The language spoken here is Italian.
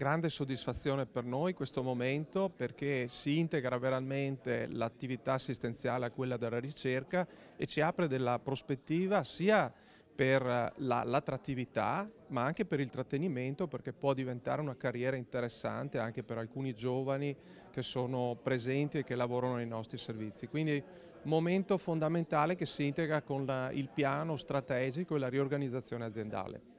Grande soddisfazione per noi questo momento perché si integra veramente l'attività assistenziale a quella della ricerca e ci apre della prospettiva sia per eh, l'attrattività la, ma anche per il trattenimento perché può diventare una carriera interessante anche per alcuni giovani che sono presenti e che lavorano nei nostri servizi. Quindi momento fondamentale che si integra con la, il piano strategico e la riorganizzazione aziendale.